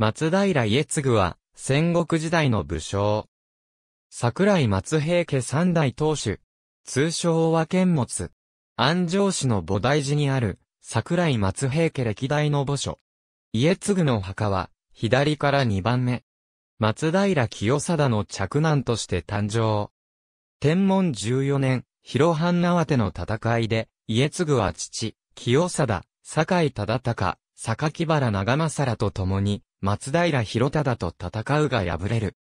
松平家継は、戦国時代の武将。桜井松平家三代当主。通称和剣持。安城市の菩提寺にある、桜井松平家歴代の墓所。家継の墓は、左から二番目。松平清貞の嫡男として誕生。天文十四年、広半縄手の戦いで、家継は父、清貞、酒井忠隆、榊原長政らと共に、松平広忠と戦うが敗れる。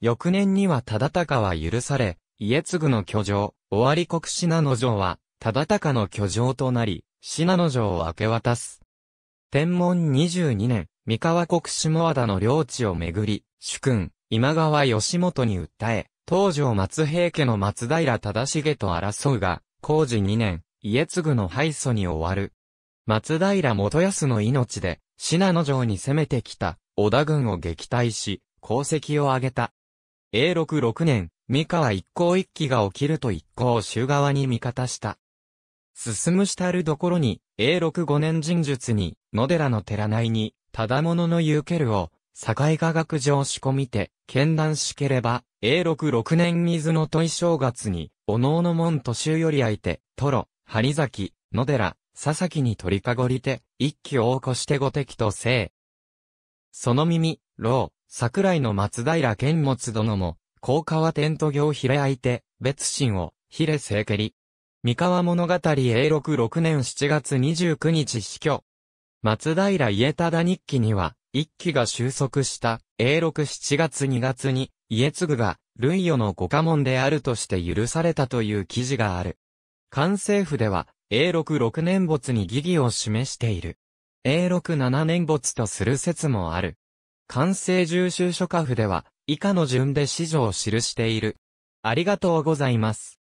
翌年には忠敬は許され、家継の居城、尾張国信濃城は、忠敬の居城となり、信濃城を明け渡す。天文22年、三河国下和田の領地をめぐり、主君、今川義元に訴え、東条松平家の松平忠重と争うが、工事2年、家継の敗訴に終わる。松平元康の命で、信濃城に攻めてきた、織田軍を撃退し、功績を挙げた。永禄6年、三河一向一揆が起きると一向を州側に味方した。進むしたるどころに、永禄5年人術に、野寺の寺内に、ただ者の言うけるを、境科学上仕込みて、見断しければ、永禄6年水の問正月に、おのおの門と州より相手、トロ、張崎、野寺、佐々木に取りかごりて、一気を起こして五敵とい。その耳、老、桜井の松平健持殿も、高川天都行ひれあいて、別心を、ひれせけり。三河物語永禄6年7月29日死去。松平家忠日記には、一気が収束した永禄7月2月に、家継が、類与の五家門であるとして許されたという記事がある。関政府では、A66 年没に疑義を示している。A67 年没とする説もある。完成重修書家譜では、以下の順で史上を記している。ありがとうございます。